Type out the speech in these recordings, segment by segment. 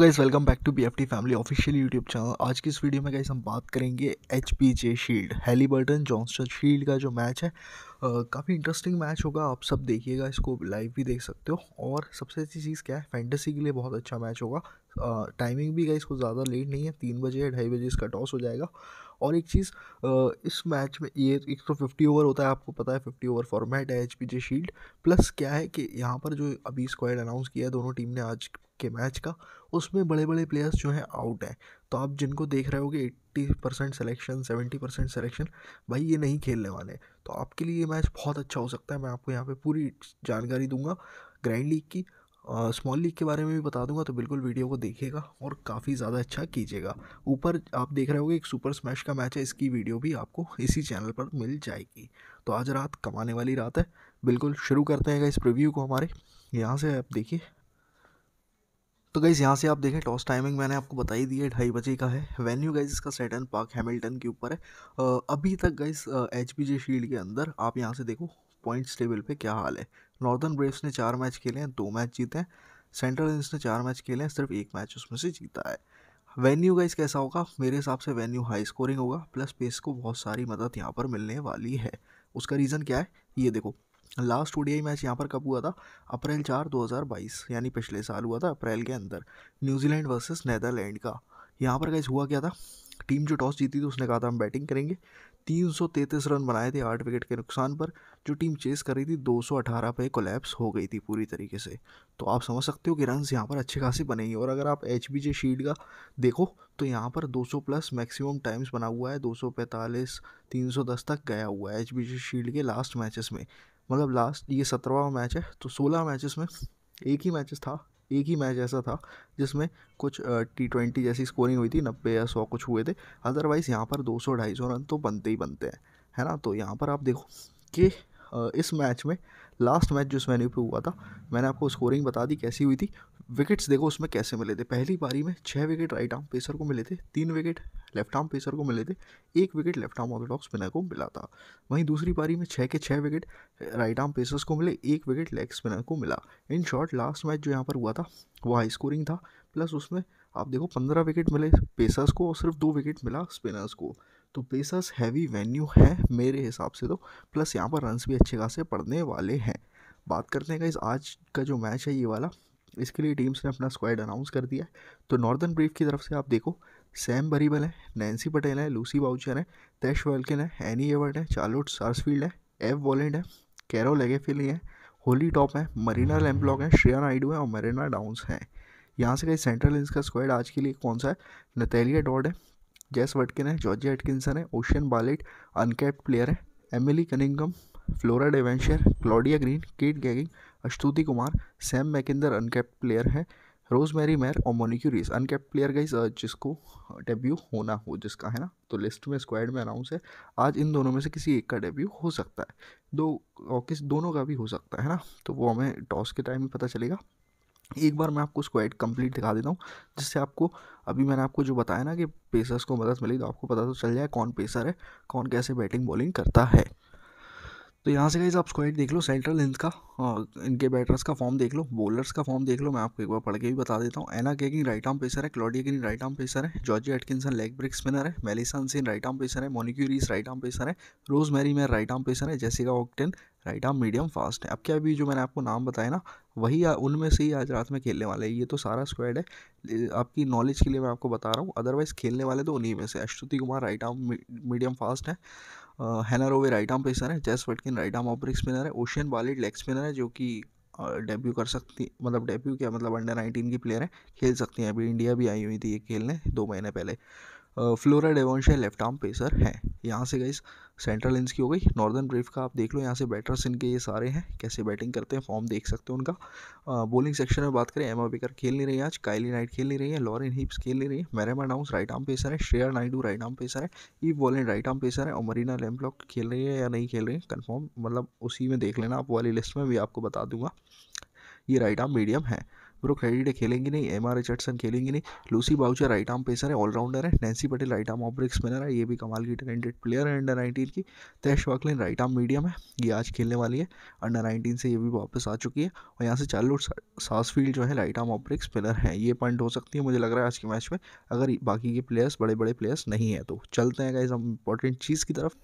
तो guys welcome back to B F T family official YouTube channel आज की इस वीडियो में गाइज़ हम बात करेंगे H P J shield Halliburton Johnston shield का जो मैच है काफ़ी इंटरेस्टिंग मैच होगा आप सब देखिएगा इसको लाइव भी देख सकते हो और सबसे अच्छी चीज़ क्या है फैंटेसी के लिए बहुत अच्छा मैच होगा टाइमिंग भी गाइज़ को ज़्यादा लेट नहीं है तीन बजे या ढाई बजे इसका टॉस हो जाएगा और एक चीज़ इस मैच में ये एक तो फिफ्टी ओवर होता है आपको पता है फिफ्टी ओवर फॉर्मेट है H P J shield plus क्या है कि यहाँ पर जो अभी स्क्वाड अनाउंस किया है दोनों टीम ने आज के मैच का उसमें बड़े बड़े प्लेयर्स जो हैं आउट हैं तो आप जिनको देख रहे हो कि eighty percent selection seventy percent selection भाई ये नहीं खेलने वाले तो आपके लिए ये मैच बहुत अच्छा हो सकता है मैं आपको यहाँ पे पूरी जानकारी दूंगा ग्रैंड लीग की स्मॉल लीग के बारे में भी बता दूंगा तो बिल्कुल वीडियो को देखिएगा और काफ़ी ज़्यादा अच्छा कीजिएगा ऊपर आप देख रहे होगे एक सुपर स्मैश का मैच है इसकी वीडियो भी आपको इसी चैनल पर मिल जाएगी तो आज रात कमाने वाली रात है बिल्कुल शुरू करते हैं इस प्रिव्यू को हमारे यहाँ से आप देखिए तो गई यहाँ से आप देखें टॉस टाइमिंग मैंने आपको बताई दी है ढाई बजे का है वेन्यू गाइज इसका सेटन पार्क हैमिल्टन के ऊपर है अभी तक गई एच शील्ड के अंदर आप यहाँ से देखो पॉइंट्स टेबल पे क्या हाल है नॉर्दर्न ब्रेव्स ने चार मैच खेले हैं दो मैच जीते हैं सेंट्रल इंडियंस ने चार मैच खेले हैं सिर्फ एक मैच उसमें से जीता है वेन्यू का कैसा होगा मेरे हिसाब से वेन्यू हाई स्कोरिंग होगा प्लस पेस को बहुत सारी मदद यहाँ पर मिलने वाली है उसका रीज़न क्या है ये देखो लास्ट ओडीआई मैच यहाँ पर कब हुआ था अप्रैल चार 2022 यानी पिछले साल हुआ था अप्रैल के अंदर न्यूजीलैंड वर्सेस नैदरलैंड का यहाँ पर कैसे हुआ क्या था टीम जो टॉस जीती थी उसने कहा था हम बैटिंग करेंगे 333 रन बनाए थे आठ विकेट के नुकसान पर जो टीम चेस कर रही थी 218 पे कोलैप्स हो गई थी पूरी तरीके से तो आप समझ सकते हो कि रन यहाँ पर अच्छे खासे बने ही और अगर आप एच बी जे शील्ड का देखो तो यहाँ पर 200 प्लस मैक्सिमम टाइम्स बना हुआ है 245 310 तक गया हुआ है एच बी जे शील्ड के लास्ट मैचेस में मतलब लास्ट ये सत्रहवा मैच है तो सोलह मैचेस में एक ही मैचेस था एक ही मैच ऐसा था जिसमें कुछ टी ट्वेंटी जैसी स्कोरिंग हुई थी नब्बे या सौ कुछ हुए थे अदरवाइज़ यहाँ पर दो सौ ढाई सौ रन तो बनते ही बनते हैं है ना तो यहाँ पर आप देखो कि इस मैच में लास्ट मैच जो इस मैन्यू पर हुआ था मैंने आपको स्कोरिंग बता दी कैसी हुई थी विकेट्स देखो उसमें कैसे मिले थे पहली पारी में छः विकेट राइट आर्म पेसर को मिले थे तीन विकेट लेफ्ट आर्म पेसर को मिले थे एक wicket left arm orthodox spinner को मिला था वहीं दूसरी पारी में छः के छः विकेट राइट आर्म पेसर्स को मिले एक विकेट लेग स्पिनर को मिला इन शॉर्ट लास्ट मैच जो यहाँ पर हुआ था वो हाई स्कोरिंग था प्लस उसमें आप देखो पंद्रह विकेट मिले पेसर्स को और सिर्फ दो विकेट मिला स्पिनर्स को तो पेसर्स हैवी वेन्यू है मेरे हिसाब से तो प्लस यहाँ पर रनस भी अच्छे खासे पड़ने वाले हैं बात करते हैं इस आज का जो मैच है ये वाला इसके लिए टीम्स ने अपना स्क्वाड अनाउंस कर दिया है तो नॉर्दर्न ब्रीफ की तरफ से आप देखो सैम बरीबल है नैन्सी पटेल है लूसी बाउचर है तैश वेल्किन है एनी एवर्ड है चार्लोट सार्सफील्ड है एव वॉलेंड है कैरोल एगेफिली है होली टॉप है मरीना लैम्पलॉक है श्रेया नायडू है और मरीना डाउंस हैं यहाँ से कहीं सेंट्रल इंस का स्क्वाड आज के लिए कौन सा है नतेलिया डॉट है जैस वटकिन है जॉर्जी एटकिंसन है ओशियन बालेट अनकैप्ड प्लेयर है Emily Cunningham Flora Devonshire Claudia Green Kate Gaging Ashtuti Kumar Sam McKinder uncapped player है रोज मैरी मैर और मोनिक्यू रीस अनकैप्ड प्लेयर गई जिसको डेब्यू होना हो जिसका है ना तो लिस्ट में स्क्वाड में अनाउंस है आज इन दोनों में से किसी एक का डेब्यू हो सकता है दो किस दोनों का भी हो सकता है ना तो वो हमें टॉस के टाइम में पता चलेगा एक बार मैं आपको उसको ऐड कंप्लीट दिखा देता हूँ जिससे आपको अभी मैंने आपको जो बताया ना कि पेसर्स को मदद मिली तो आपको पता तो चल जाए कौन पेसर है कौन कैसे बैटिंग बॉलिंग करता है तो यहाँ से कहीं आप स्क्वाइड देख लो सेंट्रल हिंद का और इनके बैटर्स का फॉर्म देख लो बॉलर्स का फॉर्म देख लो मैं आपको एक बार पढ़ के भी बता देता हूँ Anna Kegin right arm pacer है Claudia Green right arm pacer है Georgie Atkinson leg break spinner है Mellison Singh right arm pacer है मोनिक्यूरीस राइट आर्म पेसर है Rose Mary Mair right arm pacer है जैसिका ऑक्टेन राइट आप हाँ, medium fast हैं अब क्या अभी जो मैंने आपको नाम बताया ना वही उनमें से ही आज रात में खेलने वाले हैं ये तो सारा स्क्वाड है आपकी नॉलेज के लिए मैं आपको बता रहा हूँ अदरवाइज़ खेलने वाले तो उन्हीं में से अश्वती कुमार राइट आर्म हाँ, मीडियम फास्ट है रोवे राइट आर्म पेसर है Jess Watkin right arm off break spinner है ओशियन बालिड लेग स्पिनर है जो कि डेब्यू कर सकती मतलब डेब्यू क्या मतलब अंडर नाइनटीन की प्लेयर हैं खेल सकती हैं अभी इंडिया भी आई हुई थी ये खेलने दो महीने पहले Flora Devonshire left arm pacer हैं यहाँ से गई सेंट्रल इंस की हो गई नॉर्दर्न ब्रीफ का आप देख लो यहाँ से बैटर्स इनके ये सारे हैं कैसे बैटिंग करते हैं फॉर्म देख सकते हो उनका बॉलिंग सेक्शन में बात करें एमा बेकर खेल नहीं रही है आज काइली नाइट खेल नहीं रही है लॉरिन हिप्स खेल नहीं रही है मैरमा डाउंस राइट आर्म पेसर है Shreya Naidu right arm pacer है Eve Bollin right arm pacer है और मरीना लेम्पलॉक खेल रही है या नहीं खेल रही है कन्फर्म मतलब उसी में देख लेना आप वाली लिस्ट में भी आपको बता दूंगा ये राइट आर्म मीडियम है ब्रो क्रेडिडे खेलेंगे नहीं एम आर रिचर्डसन खेलेंगे नहीं Lucy Boucher right arm pacer है ऑलराउंडर है Nancy Patel right arm off break spinner है ये भी कमाल की टैलेंटेड प्लेयर है अंडर नाइनटीन की Tash Wakelin right arm medium है ये आज खेलने वाली है अंडर नाइनटीन से ये भी वापस आ चुकी है और यहाँ से चालू सासफील्ड जो है राइट आर्म ऑब्रिक स्पिनर है ये पॉइंट हो सकती है मुझे लग रहा है आज के मैच में अगर बाकी के प्लेयर्स बड़े बड़े प्लेयर्स नहीं है तो चलते हैं इस इंपॉर्टेंट चीज़ की तरफ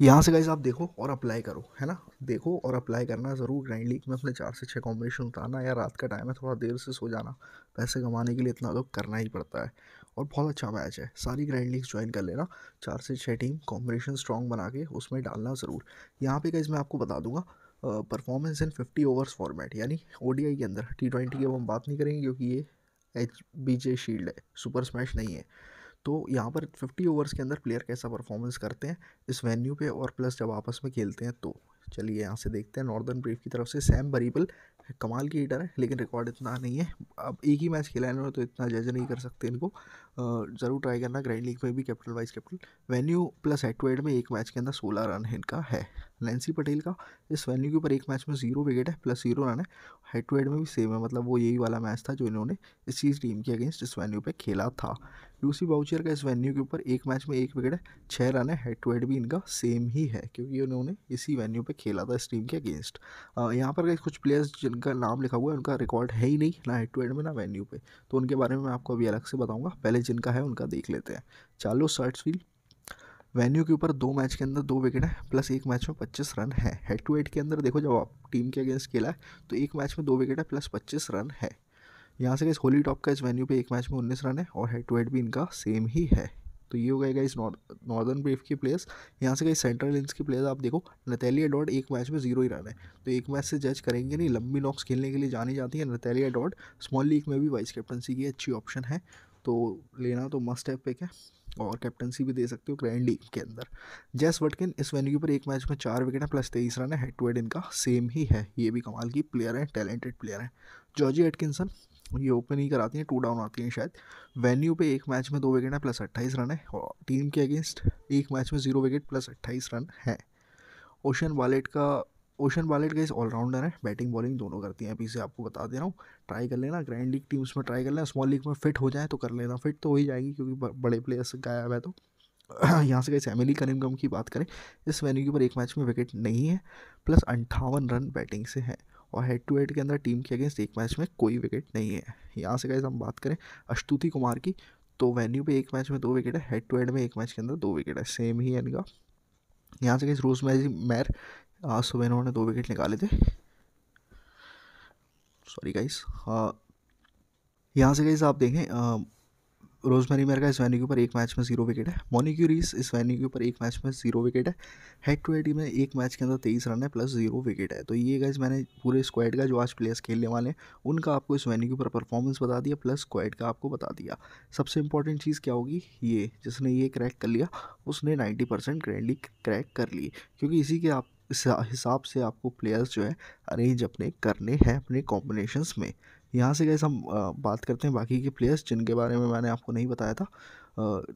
यहाँ से गाइज आप देखो और अप्लाई करो है ना देखो और अप्लाई करना ज़रूर ग्राइंड लीग में अपने चार से छः कॉम्बिनेशन उतारना या रात का टाइम है थोड़ा देर से सो जाना पैसे कमाने के लिए इतना तो करना ही पड़ता है और बहुत अच्छा मैच है सारी ग्रैंड लीग ज्वाइन कर लेना चार से छः टीम कॉम्बिनेशन स्ट्रॉन्ग बना के उसमें डालना ज़रूर यहाँ पे गाइज मैं आपको बता दूंगा performance in fifty overs format यानी ओ के अंदर टी ट्वेंटी की अब हम बात नहीं करेंगे क्योंकि ये एच बी जे शील्ड है सुपर स्मैश नहीं है तो यहाँ पर फिफ्टी ओवर्स के अंदर प्लेयर कैसा परफॉर्मेंस करते हैं इस वेन्यू पे और प्लस जब आपस में खेलते हैं तो चलिए यहाँ से देखते हैं नॉर्दर्न ब्रीफ की तरफ से सैम बरीबल कमाल की हीटर है लेकिन रिकॉर्ड इतना नहीं है अब एक ही मैच खेला इन्होंने तो इतना जज नहीं कर सकते इनको ज़रूर ट्राई करना ग्रैंड लीग में भी capital wise capital venue plus head to में एक मैच के अंदर सोलह रन इनका है नैन्सी पटेल का इस वेन्यू के ऊपर एक मैच में जीरो विकेट है प्लस जीरो रन है हेड टू हेड में भी सेम है मतलब वो यही वाला मैच था जो इन्होंने इसी टीम के अगेंस्ट इस वेन्यू पर खेला था लूसी बाउचर का इस वेन्यू के ऊपर एक मैच में एक विकेट है छः रन है हेड टू हेड भी इनका सेम ही है क्योंकि उन्होंने इसी वेन्यू पे खेला था इस टीम के अगेंस्ट यहाँ पर कुछ प्लेयर्स जिनका नाम लिखा हुआ है उनका रिकॉर्ड है ही नहीं ना हेड टू हेड में ना वेन्यू पे तो उनके बारे में मैं आपको अभी अलग से बताऊँगा पहले जिनका है उनका देख लेते हैं चार्लो सर्ट्सफील्ड वेन्यू के ऊपर दो मैच के अंदर दो विकेट है प्लस एक मैच में पच्चीस रन है हेड टू हेड के अंदर देखो जब आप टीम के अगेंस्ट खेला है तो एक मैच में दो विकेट है प्लस पच्चीस रन है यहाँ से गए होली टॉप का इस वेन्यू पे एक मैच में उन्नीस रन है और हेड टू हेड भी इनका सेम ही है तो ये हो गया इस नॉर्दर्न ब्रेफ की प्लेयर्स यहाँ से गई सेंट्रल इंस की प्लेयर्स आप देखो नतेलिया डॉट एक मैच में जीरो ही रन है तो एक मैच से जज करेंगे नहीं लंबी नॉक्स खेलने के लिए जानी जाती है नतेलिया डॉट स्मॉल लीग में भी वाइस कैप्टनसी की अच्छी ऑप्शन है तो लेना तो मस्ट है पिक है और कैप्टनसी भी दे सकते हो ग्रैंड लीग के अंदर जैस वटकिन इस वेन्यू पर एक मैच में चार विकेट है प्लस तेईस रन है हेड टू हेड इनका सेम ही है ये भी कमाल की प्लेयर है टैलेंटेड प्लेयर है जॉर्जी एटकिंसन ये ओपन ही कराती हैं टू डाउन आती हैं शायद वेन्यू पे एक मैच में दो विकेट है प्लस अट्ठाईस रन है और टीम के अगेंस्ट एक मैच में जीरो विकेट प्लस अट्ठाईस रन है ओशन वालेट का ओशन वालेट का इस ऑलराउंडर है बैटिंग बॉलिंग दोनों करती हैं अभी से आपको बता दे रहा हूँ ट्राई कर लेना ग्रैंड लीग टीम्स में ट्राई कर लेना स्मॉल लीग में फिट हो जाए तो कर लेना फिट तो हो ही जाएगी क्योंकि बड़े प्लेयर्स गायब है तो यहाँ से गैस करीम गम की बात करें इस वेन्यू के ऊपर एक मैच में विकेट नहीं है प्लस अंठावन रन बैटिंग से है और हेड टू हेड के अंदर टीम के अगेंस्ट एक मैच में कोई विकेट नहीं है यहाँ से गैस हम बात करें अस्तुति कुमार की तो वेन्यू पे एक मैच में दो विकेट है हेड टू हेड में एक मैच के अंदर दो विकेट है सेम ही इनका यहाँ से गैस रोज मैच मैर आज सुबह इन्होंने दो विकेट निकाले थे सॉरी गाइस यहाँ से गाइस आप देखें रोजमेरी मेर का वैन्यू के ऊपर एक मैच में जीरो विकेट है इस वैन्यू के ऊपर एक मैच में जीरो विकेट है हेड टू हेड में एक मैच के अंदर तेईस रन है प्लस जीरो विकेट है तो ये गाइज मैंने पूरे स्क्वाड का जो आज प्लेयर्स खेलने वाले हैं उनका आपको वैन्यू के ऊपर परफॉर्मेंस बता दिया प्लस स्क्वाड का आपको बता दिया सबसे इंपॉर्टेंट चीज़ क्या होगी ये जिसने ये क्रैक कर लिया उसने नाइन्टी परसेंट ग्रैंडली क्रैक कर ली क्योंकि इसी के आप हिसाब से आपको प्लेयर्स जो है अरेंज अपने करने हैं अपने कॉम्बिनेशन में यहाँ से गए हम बात करते हैं बाकी के प्लेयर्स जिनके बारे में मैंने आपको नहीं बताया था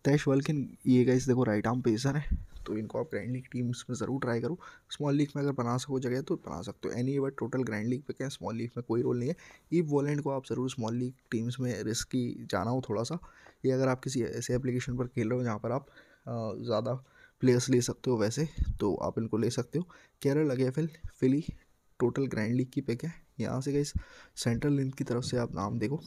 तैश वल्किन ये गए देखो राइट आर्म पेसर है तो इनको आप ग्रैंड लीग टीम्स में ज़रूर ट्राई करो स्मॉल लीग में अगर बना सको जगह तो बना सकते हो any but total grand league पे क्या स्मॉल लीग में कोई रोल नहीं है ई वॉलेंट को आप ज़रूर स्मॉल लीग टीम्स में ही जाना हो थोड़ा सा ये अगर आप किसी ऐसे एप्लीकेशन पर खेल रहे हो जहाँ पर आप ज़्यादा प्लेयर्स ले सकते हो वैसे तो आप इनको ले सकते हो केरल फिल फिली टोटल ग्रैंड लीग की पिक है यहाँ से गई सेंट्रल लिंक की तरफ से आप नाम देखो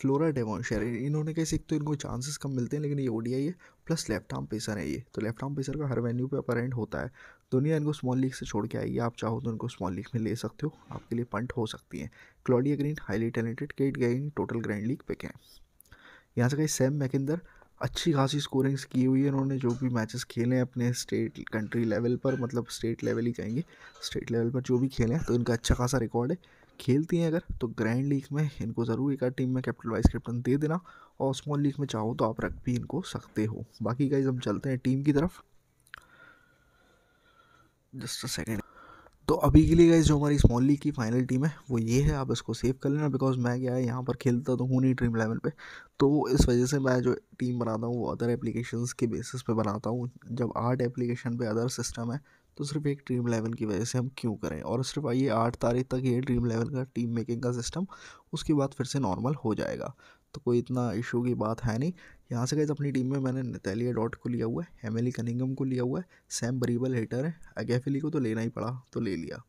फ्लोरा डेवॉनशर इन्होंने कैसे एक तो इनको चांसेस कम मिलते हैं लेकिन ये ओडीआई है प्लस लेफ्ट आर्म पेसर है ये तो लेफ्ट आर्म पेसर का हर वेन्यू पे अपर एंड होता है दुनिया इनको स्मॉल लीग से छोड़ के आई आप चाहो तो इनको स्मॉल लीग में ले सकते हो आपके लिए पंट हो सकती हैं Claudia Green highly talented Kate गैंग टोटल ग्रैंड लीग पिक हैं यहाँ से कहीं सेम मैकिंदर अच्छी खासी स्कोरिंग्स की हुई है उन्होंने जो भी मैचेस खेले हैं अपने स्टेट कंट्री लेवल पर मतलब स्टेट लेवल ही कहेंगे स्टेट लेवल पर जो भी खेले हैं तो इनका अच्छा खासा रिकॉर्ड है खेलती हैं अगर तो ग्रैंड लीग में इनको ज़रूर एक टीम में कैप्टन वाइस कैप्टन दे देना और स्मॉल लीग में चाहो तो आप रख भी इनको सकते हो बाकी गाइज हम चलते हैं टीम की तरफ जस्ट अ सेकेंड तो अभी के लिए गाइज जो हमारी स्मॉल लीग की फाइनल टीम है वो ये है आप इसको सेव कर लेना बिकॉज मैं क्या है यहाँ पर खेलता तो हूँ नहीं ड्रीम इलेवन पे तो इस वजह से मैं जो टीम बनाता हूँ वो अदर एप्लीकेशन के बेसिस पे बनाता हूँ जब आठ एप्लीकेशन पे अदर सिस्टम है तो सिर्फ एक ड्रीम इलेवन की वजह से हम क्यों करें और सिर्फ आइए आठ तारीख तक ये ड्रीम इलेवन का टीम मेकिंग का सिस्टम उसके बाद फिर से नॉर्मल हो जाएगा तो कोई इतना इशू की बात है नहीं यहाँ से गए अपनी टीम में मैंने नतालिया डॉट को लिया हुआ है हेमेली कनिंगम को लिया हुआ है सैम बरीबल हेटर है अगेफिली को तो लेना ही पड़ा तो ले लिया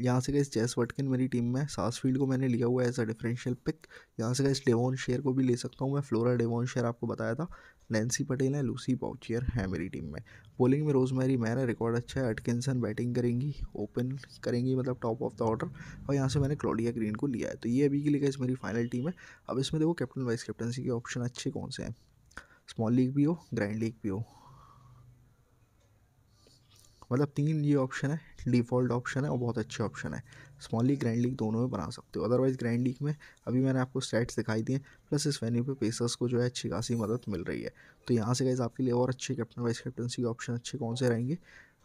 यहाँ से गए जेस वटकिन मेरी टीम में सास फील्ड को मैंने लिया हुआ है एज अ डिफरेंशियल पिक यहाँ से गए डेवॉन शेयर को भी ले सकता हूँ मैं फ्लोरा डेवोन शेयर आपको बताया था नैन्सी पटेल है लूसी पाउचियर है मेरी टीम में बॉलिंग में रोजमेरी मैन है रिकॉर्ड अच्छा है अटकिनसन बैटिंग करेंगी ओपन करेंगी मतलब टॉप ऑफ द ऑर्डर और यहाँ से मैंने क्लोडिया ग्रीन को लिया है तो ये अभी के लिए मेरी फाइनल टीम है अब इसमें देखो कैप्टन वाइस कैप्टनसी के ऑप्शन अच्छे कौन से हैं स्मॉल लीग भी हो ग्रैंड लीग भी हो मतलब तीन ये ऑप्शन है डिफ़ॉल्ट ऑप्शन है और बहुत अच्छे ऑप्शन है स्मॉल लीग ग्रैंड लीग दोनों में बना सकते हो अदरवाइज ग्रैंड लीग में अभी मैंने आपको स्टैट्स दिखाई दिए प्लस इस वेन्यू पे पेसर्स को जो है अच्छी खासी मदद मिल रही है तो यहाँ से गए आपके लिए और अच्छे कैप्टन वाइस कैप्टनसी के ऑप्शन अच्छे कौन से रहेंगे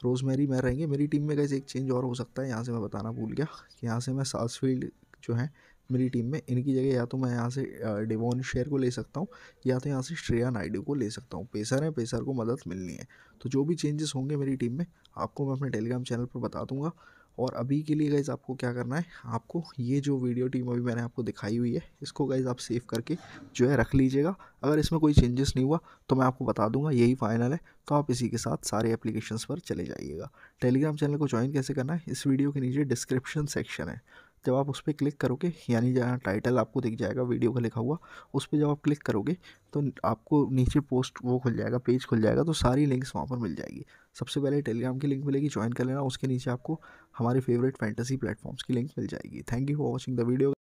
रोज़ मेरी मैं रहेंगे मेरी टीम में गए एक चेंज और हो सकता है यहाँ से मैं बताना भूल गया कि यहाँ से मैं सासफील्ड जो है मेरी टीम में इनकी जगह या तो मैं यहाँ से डिवोन शेयर को ले सकता हूँ या तो यहाँ से श्रेया नायडू को ले सकता हूँ पेसर है पेसर को मदद मिलनी है तो जो भी चेंजेस होंगे मेरी टीम में आपको मैं अपने टेलीग्राम चैनल पर बता दूंगा और अभी के लिए गाइज़ आपको क्या करना है आपको ये जो वीडियो टीम अभी मैंने आपको दिखाई हुई है इसको गाइज़ आप सेव करके जो है रख लीजिएगा अगर इसमें कोई चेंजेस नहीं हुआ तो मैं आपको बता दूंगा यही फाइनल है तो आप इसी के साथ सारे एप्लीकेशंस पर चले जाइएगा टेलीग्राम चैनल को ज्वाइन कैसे करना है इस वीडियो के नीचे डिस्क्रिप्शन सेक्शन है जब आप उस पर क्लिक करोगे यानी जहाँ टाइटल आपको दिख जाएगा वीडियो का लिखा हुआ उस पर जब आप क्लिक करोगे तो आपको नीचे पोस्ट वो खुल जाएगा पेज खुल जाएगा तो सारी लिंक्स वहाँ पर मिल जाएगी सबसे पहले टेलीग्राम की लिंक मिलेगी ज्वाइन कर लेना उसके नीचे आपको हमारे फेवरेट फैंटेसी प्लेटफॉर्म्स की लिंक मिल जाएगी thank you for watching the video